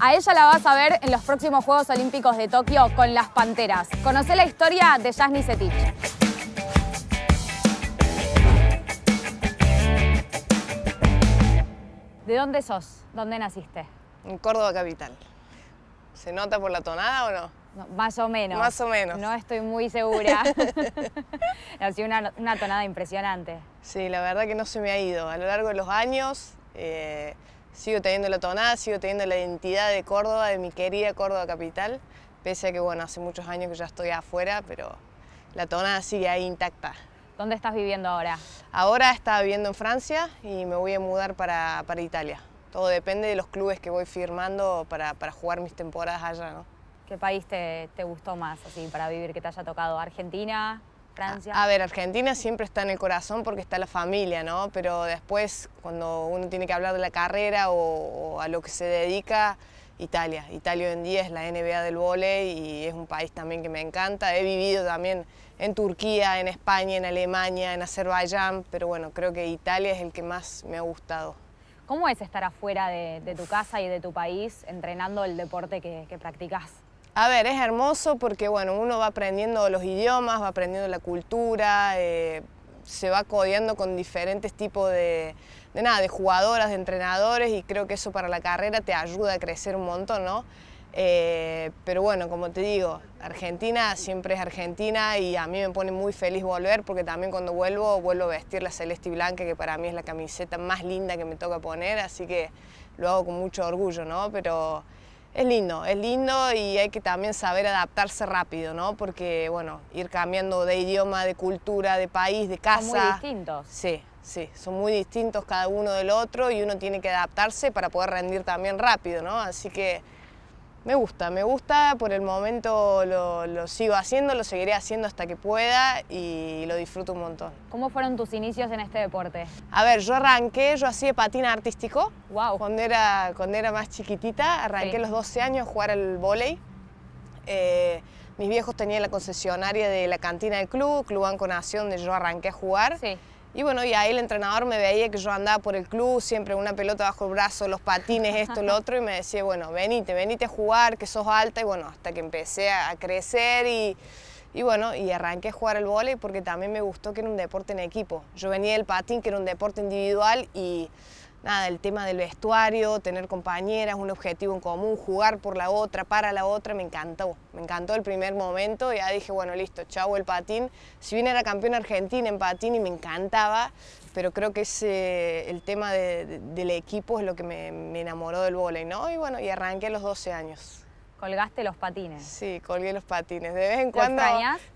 A ella la vas a ver en los próximos Juegos Olímpicos de Tokio con las Panteras. Conoce la historia de Jasny Setich. ¿De dónde sos? ¿Dónde naciste? En Córdoba capital. ¿Se nota por la tonada o no? más o menos. Más o menos. No estoy muy segura. ha sido una, tonada impresionante. Sí, la verdad que no se me ha ido. A lo largo de los años eh, sigo teniendo la tonada, sigo teniendo la identidad de Córdoba, de mi querida Córdoba capital, pese a que bueno, hace muchos años que ya estoy afuera, pero la tonada sigue ahí intacta. ¿Dónde estás viviendo ahora? Ahora estaba viviendo en Francia y me voy a mudar para, Italia. Todo depende de los clubes que voy firmando para, jugar mis temporadas allá, ¿no? ¿Qué país te, te, gustó más así para vivir que te haya tocado? ¿Argentina? A, ver, Argentina siempre está en el corazón porque está la familia, ¿no? Pero después, cuando uno tiene que hablar de la carrera o, a lo que se dedica, Italia. Italia hoy en día es la NBA del volei y es un país también que me encanta. He vivido también en Turquía, en España, en Alemania, en Azerbaiyán, pero bueno, creo que Italia es el que más me ha gustado. ¿Cómo es estar afuera de, tu casa y de tu país entrenando el deporte que practicas? A ver, es hermoso porque bueno, uno va aprendiendo los idiomas, va aprendiendo la cultura, eh, se va codeando con diferentes tipos de, nada, de jugadoras, de entrenadores y creo que eso para la carrera te ayuda a crecer un montón, ¿no? Eh, pero bueno, como te digo, Argentina siempre es Argentina y a mí me pone muy feliz volver porque también cuando vuelvo, vuelvo a vestir la celeste y blanca que para mí es la camiseta más linda que me toca poner, así que lo hago con mucho orgullo, ¿no? Pero es lindo, es lindo y hay que también saber adaptarse rápido, ¿no? Porque, bueno, ir cambiando de idioma, de cultura, de país, de casa. Son muy distintos. Sí, sí, son muy distintos cada uno del otro y uno tiene que adaptarse para poder rendir también rápido, ¿no? Así que me gusta, me gusta, por el momento lo, sigo haciendo, lo seguiré haciendo hasta que pueda y lo disfruto un montón. ¿Cómo fueron tus inicios en este deporte? A ver, yo arranqué, yo hacía patina artístico. Wow. Cuando era, cuando era más chiquitita, arranqué a los 12 años a jugar al vóley. Eh, mis viejos tenían la concesionaria de la cantina del club, Club Banco Nación, donde yo arranqué a jugar. Sí. Y bueno, y ahí el entrenador me veía que yo andaba por el club, siempre una pelota bajo el brazo, los patines, esto, lo otro, y me decía, bueno, venite, venite a jugar, que sos alta, y bueno, hasta que empecé a, crecer y, bueno, y arranqué a jugar el vóley porque también me gustó que era un deporte en equipo. Yo venía del patín, que era un deporte individual, y nada, el tema del vestuario, tener compañeras, un objetivo en común, jugar por la otra, para la otra, me encantó. Me encantó el primer momento, ya dije, bueno, listo, chau el patín. Si bien era campeón argentina en patín y me encantaba, pero creo que ese, el tema del equipo es lo que me, enamoró del vóley, ¿no? Y bueno, y arranqué a los 12 años. Colgaste los patines. Sí, colgué los patines. De vez en cuando.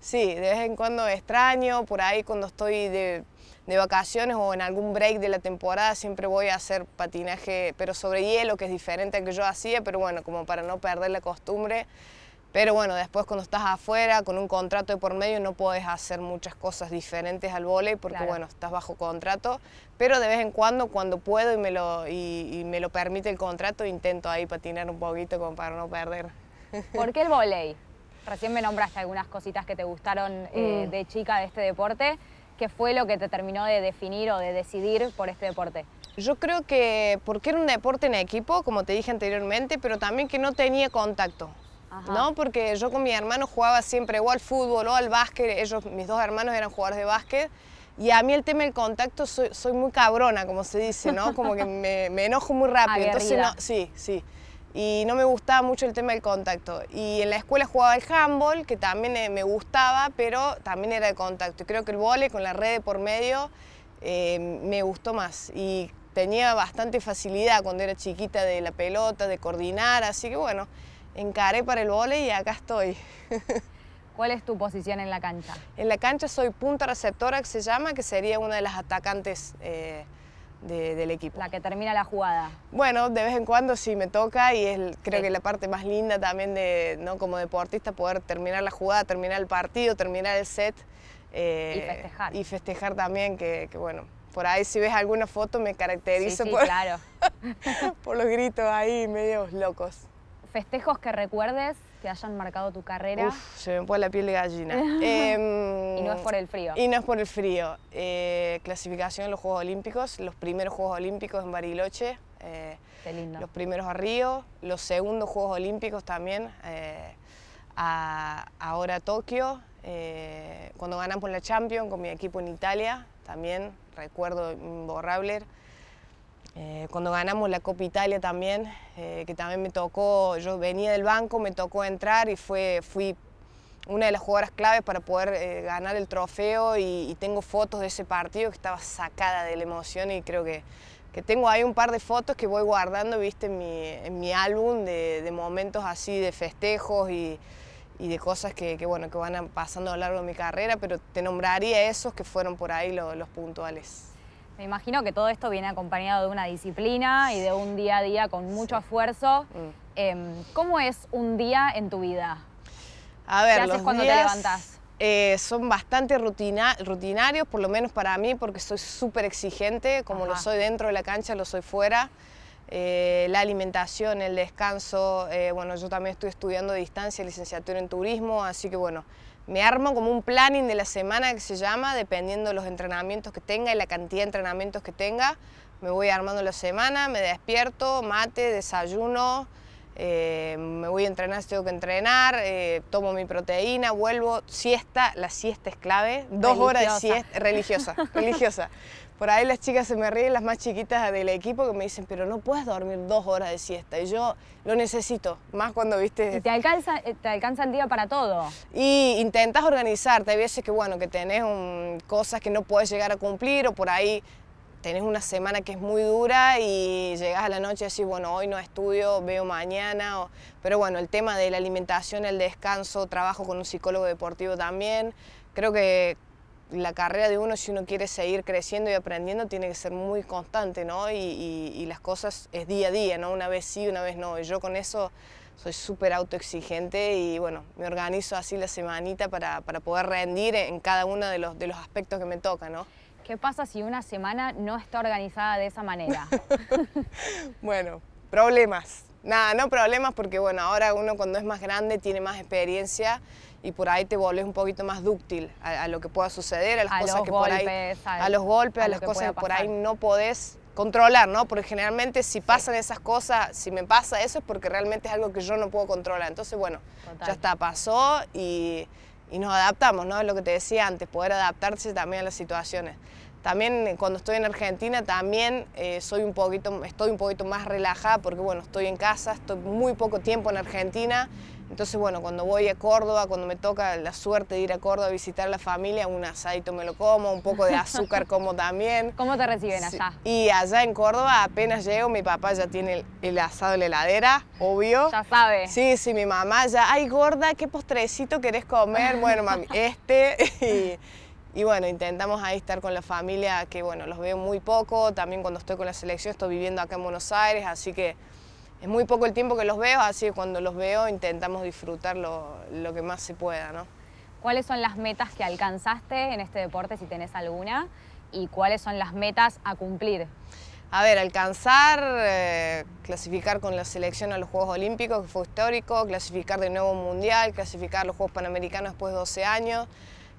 Sí, de vez en cuando extraño. Por ahí cuando estoy de de vacaciones o en algún break de la temporada siempre voy a hacer patinaje, pero sobre hielo, que es diferente al que yo hacía, pero bueno, como para no perder la costumbre. Pero bueno, después cuando estás afuera, con un contrato de por medio, no puedes hacer muchas cosas diferentes al volei porque bueno, estás bajo contrato. Pero de vez en cuando, cuando puedo y me, lo, y, me lo permite el contrato, intento ahí patinar un poquito como para no perder. ¿Por qué el volei? Recién me nombraste algunas cositas que te gustaron eh, mm. de chica de este deporte. ¿Qué fue lo que te terminó de definir o de decidir por este deporte? Yo creo que porque era un deporte en equipo, como te dije anteriormente, pero también que no tenía contacto. ¿no? Porque yo con mi hermano jugaba siempre o al fútbol o al básquet, ellos, mis dos hermanos eran jugadores de básquet, y a mí el tema del contacto, soy, muy cabrona, como se dice, ¿no? Como que me, enojo muy rápido. sí, sí y no me gustaba mucho el tema del contacto. Y en la escuela jugaba el handball, que también eh, me gustaba, pero también era de contacto. Y creo que el vole con la red por medio eh, me gustó más. Y tenía bastante facilidad cuando era chiquita de la pelota, de coordinar, así que bueno, encaré para el vole y acá estoy. ¿Cuál es tu posición en la cancha? En la cancha soy punta receptora, que se llama, que sería una de las atacantes. Eh, del equipo. La que termina la jugada. Bueno, de vez en cuando sí me toca y es creo que la parte más linda también de, ¿no? como deportista, poder terminar la jugada, terminar el partido, terminar el set. Eh, y festejar. Y festejar también, que, bueno, por ahí si ves alguna foto me caracterizo sí, por, claro. por los gritos ahí medios locos. ¿Festejos que recuerdes que hayan marcado tu carrera? se me pone la piel de gallina. Em, y no es por el frío. Y no es por el frío. Eh, clasificación en los Juegos Olímpicos, los primeros Juegos Olímpicos en Bariloche. Eh, los primeros a Río, los segundos Juegos Olímpicos también, eh, ahora a Tokio. cuando ganamos la Champions con mi equipo en Italia, también recuerdo imborrable eh, cuando ganamos la Copa Italia también, eh, que también me tocó, yo venía del banco, me tocó entrar y fui una de las jugadoras claves para poder eh, ganar el trofeo y, tengo fotos de ese partido que estaba sacada de la emoción y creo que, tengo ahí un par de fotos que voy guardando, viste, en mi, álbum de, momentos así de festejos y, de cosas que, van pasando a lo largo de mi carrera, pero te nombraría esos que fueron por ahí los puntuales. Me imagino que todo esto viene acompañado de una disciplina y de un día a día con mucho esfuerzo. Mm. Em, ¿Cómo es un día en tu vida? A ver, cuando te levantas? Eh, son bastante rutina, rutinarios, por lo menos para mí, porque soy súper exigente, como lo soy dentro de la cancha, lo soy fuera. Eh, la alimentación, el descanso, eh, bueno, yo también estoy estudiando a distancia, licenciatura en turismo, así que bueno, me armo como un planning de la semana que se llama, dependiendo de los entrenamientos que tenga y la cantidad de entrenamientos que tenga. Me voy armando la semana, me despierto, mate, desayuno, eh, me voy a entrenar si tengo que entrenar, eh, tomo mi proteína, vuelvo, siesta, la siesta es clave, dos horas de siesta, religiosa, religiosa. Por ahí las chicas se me ríen, las más chiquitas del equipo, que me dicen, pero no puedes dormir dos horas de siesta. Y yo lo necesito, más cuando viste... ¿Y te alcanza, eh, te alcanza el día para todo. Y intentas organizarte. Hay veces que, bueno, que tenés cosas que no puedes llegar a cumplir o por ahí tenés una semana que es muy dura y llegás a la noche y decís, bueno, hoy no estudio, veo mañana. pero bueno, el tema de la alimentación, el descanso, trabajo con un psicólogo deportivo también. Creo que la carrera de uno, si uno quiere seguir creciendo y aprendiendo, tiene que ser muy constante, ¿no? Y, y, las cosas es día a día, ¿no? Una vez sí, una vez no. Y yo con eso soy súper autoexigente y, bueno, me organizo así la semanita para, para poder rendir en cada uno de los, de los aspectos que me toca, ¿no? ¿Qué pasa si una semana no está organizada de esa manera? bueno, problemas. Nada, no problemas porque, bueno, ahora uno cuando es más grande tiene más experiencia y por ahí te volvés un poquito más dúctil a, lo que pueda suceder, a las cosas que por ahí, a, los golpes, a, las cosas que por ahí no podés controlar, ¿no? Porque generalmente si pasan esas cosas, si me pasa eso es porque realmente es algo que yo no puedo controlar. Entonces, bueno, ya está, pasó y, nos adaptamos, ¿no? Es lo que te decía antes, poder adaptarse también a las situaciones. También eh, cuando estoy en Argentina también eh, soy un poquito, estoy un poquito más relajada porque bueno, estoy en casa, estoy muy poco tiempo en Argentina, entonces, bueno, cuando voy a Córdoba, cuando me toca la suerte de ir a Córdoba a visitar a la familia, un asadito me lo como, un poco de azúcar como también. ¿Cómo te reciben allá? Y allá en Córdoba apenas llego, mi papá ya tiene el, asado en la heladera, obvio. Ya sabe. Sí, sí, mi mamá ya, ay gorda, ¿qué postrecito querés comer? Bueno, mami, este. y bueno, intentamos ahí estar con la familia, que bueno, los veo muy poco. También cuando estoy con la selección, estoy viviendo acá en Buenos Aires, así que es muy poco el tiempo que los veo, así que cuando los veo intentamos disfrutar lo, que más se pueda. ¿no? ¿Cuáles son las metas que alcanzaste en este deporte, si tenés alguna? ¿Y cuáles son las metas a cumplir? A ver, alcanzar, eh, clasificar con la selección a los Juegos Olímpicos, que fue histórico, clasificar de nuevo Mundial, clasificar los Juegos Panamericanos después de 12 años.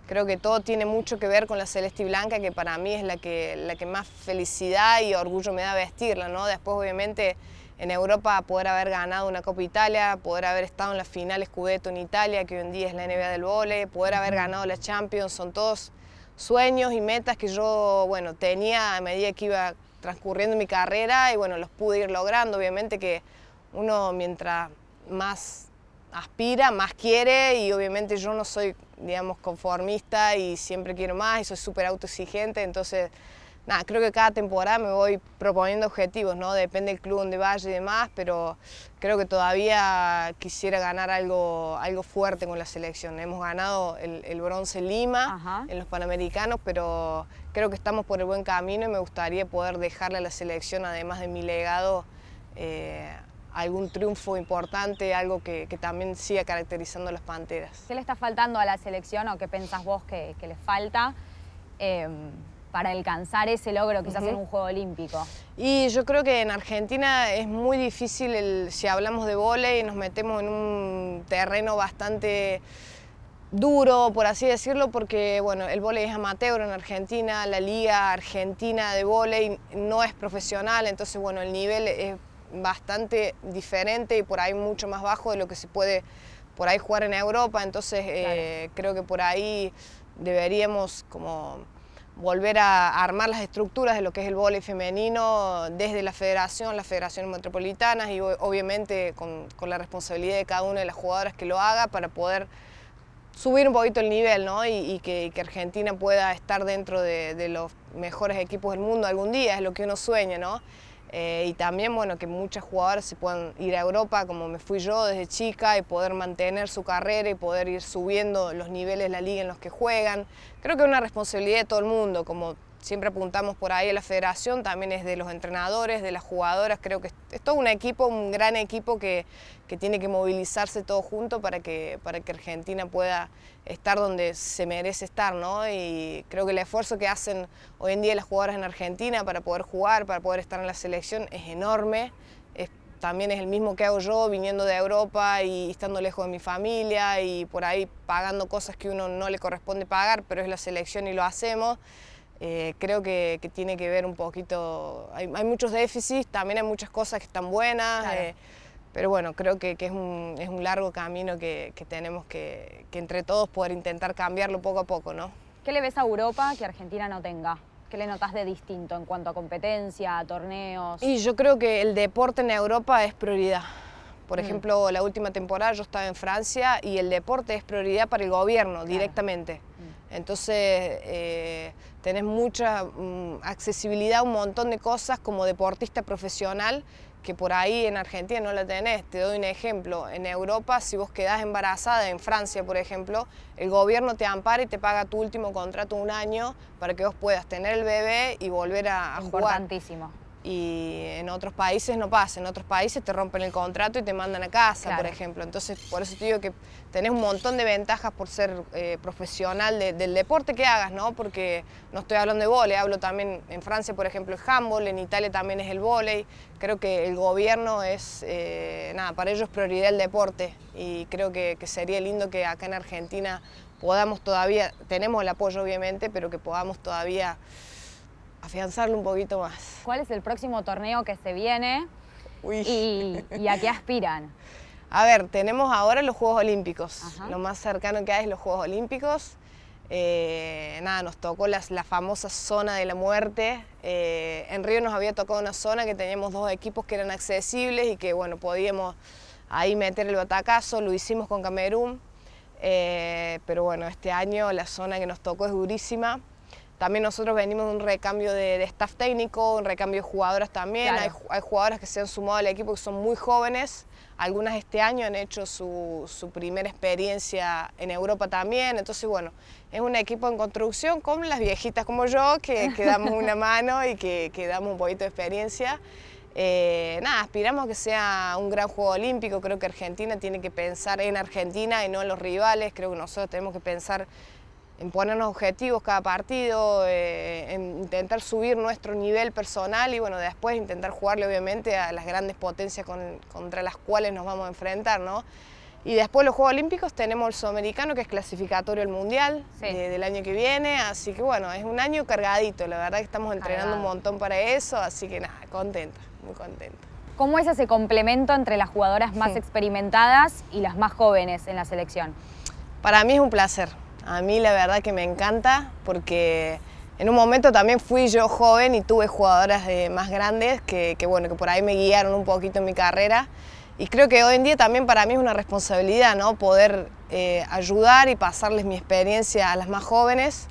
Creo que todo tiene mucho que ver con la Celeste y Blanca, que para mí es la que, la que más felicidad y orgullo me da vestirla, ¿no? Después, obviamente, en Europa, poder haber ganado una Copa Italia, poder haber estado en la final Scudetto en Italia, que hoy en día es la NBA del vole, poder haber ganado la Champions, son todos sueños y metas que yo bueno, tenía a medida que iba transcurriendo mi carrera y bueno, los pude ir logrando. Obviamente que uno mientras más aspira, más quiere y obviamente yo no soy, digamos, conformista y siempre quiero más y soy súper autoexigente, entonces nada, creo que cada temporada me voy proponiendo objetivos, ¿no? Depende del club donde vaya y demás, pero creo que todavía quisiera ganar algo, algo fuerte con la selección. Hemos ganado el, bronce Lima en los Panamericanos, pero creo que estamos por el buen camino y me gustaría poder dejarle a la selección, además de mi legado, eh, algún triunfo importante, algo que, también siga caracterizando a las Panteras. ¿Qué le está faltando a la selección o qué pensás vos que, le falta? Em, para alcanzar ese logro, quizás en un Juego Olímpico? Y yo creo que en Argentina es muy difícil, el, si hablamos de volei, nos metemos en un terreno bastante duro, por así decirlo, porque bueno, el vóley es amateur en Argentina, la liga argentina de vóley no es profesional, entonces bueno, el nivel es bastante diferente y por ahí mucho más bajo de lo que se puede por ahí jugar en Europa, entonces eh, creo que por ahí deberíamos como volver a armar las estructuras de lo que es el vóley femenino desde la federación, las federaciones metropolitanas y obviamente con, la responsabilidad de cada una de las jugadoras que lo haga para poder subir un poquito el nivel y, que, Argentina pueda estar dentro de, de, los mejores equipos del mundo algún día, es lo que uno sueña. ¿no? Eh, y también, bueno, que muchas jugadoras se puedan ir a Europa, como me fui yo desde chica, y poder mantener su carrera y poder ir subiendo los niveles de la liga en los que juegan. Creo que es una responsabilidad de todo el mundo, como siempre apuntamos por ahí a la federación, también es de los entrenadores, de las jugadoras, creo que es todo un equipo, un gran equipo que, tiene que movilizarse todo junto para que, para que Argentina pueda estar donde se merece estar, ¿no? Y creo que el esfuerzo que hacen hoy en día las jugadoras en Argentina para poder jugar, para poder estar en la selección es enorme, también es el mismo que hago yo viniendo de Europa y estando lejos de mi familia y por ahí pagando cosas que uno no le corresponde pagar, pero es la selección y lo hacemos. Eh, creo que, tiene que ver un poquito, hay, muchos déficits, también hay muchas cosas que están buenas, eh, pero bueno, creo que, es, un, es, un, largo camino que, tenemos que, entre todos poder intentar cambiarlo poco a poco, ¿no? ¿Qué le ves a Europa que Argentina no tenga? ¿Qué le notas de distinto en cuanto a competencia, a torneos? Y yo creo que el deporte en Europa es prioridad. Por mm. ejemplo, la última temporada yo estaba en Francia y el deporte es prioridad para el gobierno directamente. Entonces eh, tenés mucha mm, accesibilidad a un montón de cosas como deportista profesional que por ahí en Argentina no la tenés. Te doy un ejemplo. En Europa, si vos quedás embarazada, en Francia, por ejemplo, el gobierno te ampara y te paga tu último contrato un año para que vos puedas tener el bebé y volver a, jugar. Importantísimo y en otros países no pasa, en otros países te rompen el contrato y te mandan a casa, por ejemplo. Entonces, por eso te digo que tenés un montón de ventajas por ser eh, profesional del deporte que hagas, ¿no? Porque no estoy hablando de volei, hablo también en Francia, por ejemplo, el handball, en Italia también es el volei. Creo que el gobierno es, eh, nada, para ellos prioridad el deporte y creo que sería lindo que acá en Argentina podamos todavía, tenemos el apoyo obviamente, pero que podamos todavía afianzarlo un poquito más. ¿Cuál es el próximo torneo que se viene Y, a qué aspiran? A ver, tenemos ahora los Juegos Olímpicos. Lo más cercano que hay es los Juegos Olímpicos. Eh, nada, nos tocó la famosa zona de la muerte. Eh, en Río nos había tocado una zona que teníamos dos equipos que eran accesibles y que, bueno, podíamos ahí meter el batacazo. Lo hicimos con Camerún. Eh, pero bueno, este año la zona que nos tocó es durísima. También nosotros venimos de un recambio de, staff técnico, un recambio de jugadoras también. Hay, jugadoras que se han sumado al equipo que son muy jóvenes. Algunas este año han hecho su, su primera experiencia en Europa también. Entonces, bueno, es un equipo en construcción con las viejitas como yo, que, que damos una mano y que, que damos un poquito de experiencia. Eh, nada, aspiramos a que sea un gran juego olímpico. Creo que Argentina tiene que pensar en Argentina y no en los rivales. Creo que nosotros tenemos que pensar en ponernos objetivos cada partido, eh, en intentar subir nuestro nivel personal y bueno, después intentar jugarle obviamente a las grandes potencias contra las cuales nos vamos a enfrentar, ¿no? Y después los Juegos Olímpicos tenemos el Sudamericano, que es clasificatorio al Mundial eh, del año que viene, así que bueno, es un año cargadito, la verdad que estamos entrenando un montón para eso, así que nada, contenta, muy contenta. ¿Cómo es ese complemento entre las jugadoras más experimentadas y las más jóvenes en la selección? Para mí es un placer, a mí la verdad que me encanta porque en un momento también fui yo joven y tuve jugadoras más grandes que, bueno, que por ahí me guiaron un poquito en mi carrera. Y creo que hoy en día también para mí es una responsabilidad ¿no? poder eh, ayudar y pasarles mi experiencia a las más jóvenes.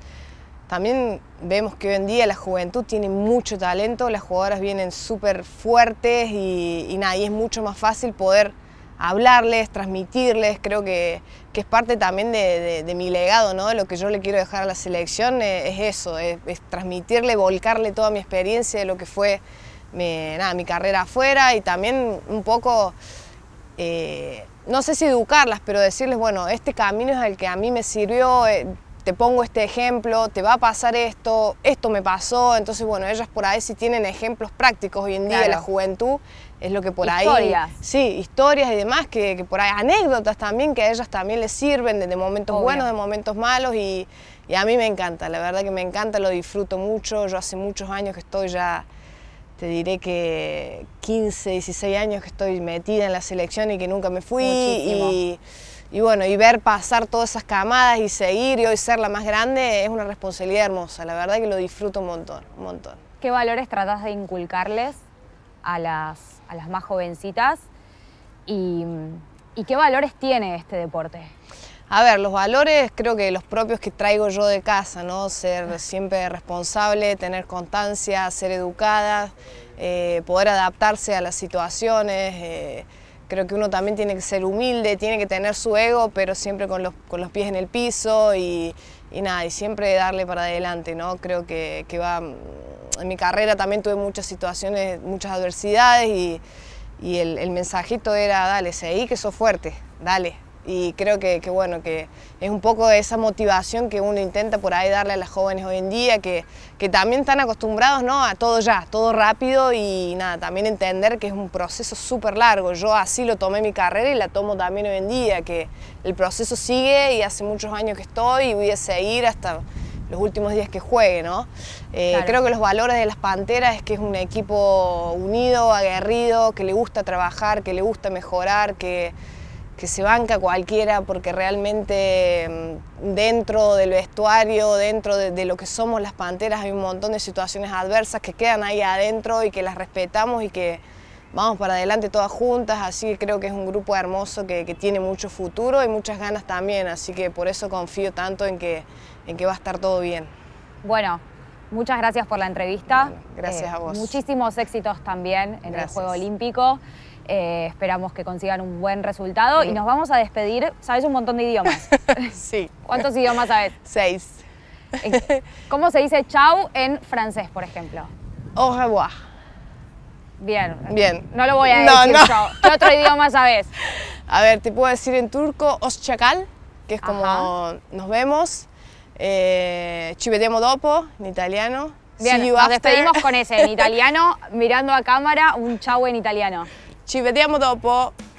También vemos que hoy en día la juventud tiene mucho talento, las jugadoras vienen súper fuertes y, y es mucho más fácil poder hablarles, transmitirles, creo que, es parte también de, mi legado, ¿no? Lo que yo le quiero dejar a la selección es, eso, es, transmitirle, volcarle toda mi experiencia de lo que fue mi, nada, mi carrera afuera y también un poco, eh, no sé si educarlas, pero decirles, bueno, este camino es el que a mí me sirvió, eh, te pongo este ejemplo, te va a pasar esto, esto me pasó. Entonces, bueno, ellas por ahí sí tienen ejemplos prácticos hoy en día, de la juventud es lo que por historias. ahí... Sí, historias y demás, que, por ahí anécdotas también, que a ellas también les sirven de, momentos buenos, de momentos malos y, a mí me encanta, la verdad que me encanta, lo disfruto mucho. Yo hace muchos años que estoy ya te diré que 15, 16 años que estoy metida en la selección y que nunca me fui. Y y bueno, y ver pasar todas esas camadas y seguir y hoy ser la más grande es una responsabilidad hermosa, la verdad que lo disfruto un montón, un montón. ¿Qué valores tratas de inculcarles a las, a las más jovencitas y, qué valores tiene este deporte? A ver, los valores creo que los propios que traigo yo de casa, ¿no? Ser siempre responsable, tener constancia, ser educada, eh, poder adaptarse a las situaciones. Eh, Creo que uno también tiene que ser humilde, tiene que tener su ego, pero siempre con los, pies en el piso y, nada, y siempre darle para adelante, ¿no? Creo que, va... En mi carrera también tuve muchas situaciones, muchas adversidades y, el, el mensajito era, dale, seguí que sos fuerte, dale, y creo que, bueno, que es un poco de esa motivación que uno intenta por ahí darle a las jóvenes hoy en día, que, que también están acostumbrados ¿no? a todo ya, todo rápido y nada, también entender que es un proceso súper largo. Yo así lo tomé mi carrera y la tomo también hoy en día, que el proceso sigue y hace muchos años que estoy y voy a seguir hasta los últimos días que juegue, ¿no? Eh, creo que los valores de las Panteras es que es un equipo unido, aguerrido, que le gusta trabajar, que le gusta mejorar, que que se banca cualquiera porque realmente mm, dentro del vestuario, dentro de, lo que somos las panteras, hay un montón de situaciones adversas que quedan ahí adentro y que las respetamos y que vamos para adelante todas juntas, así que creo que es un grupo hermoso que, tiene mucho futuro y muchas ganas también, así que por eso confío tanto en que, en que va a estar todo bien. Bueno, muchas gracias por la entrevista. gracias a eh, vos. Muchísimos éxitos también en el Juego Olímpico. Eh, esperamos que consigan un buen resultado y nos vamos a despedir. Sabes un montón de idiomas. sí. ¿Cuántos idiomas sabes? Seis. Eh, ¿Cómo se dice chau en francés, por ejemplo? Au revoir. Bien. Bien. No lo voy a decir chau. ¿Qué otro idioma sabes? A ver, te puedo decir en turco oschakal, que es como nos vemos. Eh, ci dopo, en italiano. Bien, nos despedimos con ese, en italiano, mirando a cámara, un chau en italiano. Ci vediamo dopo!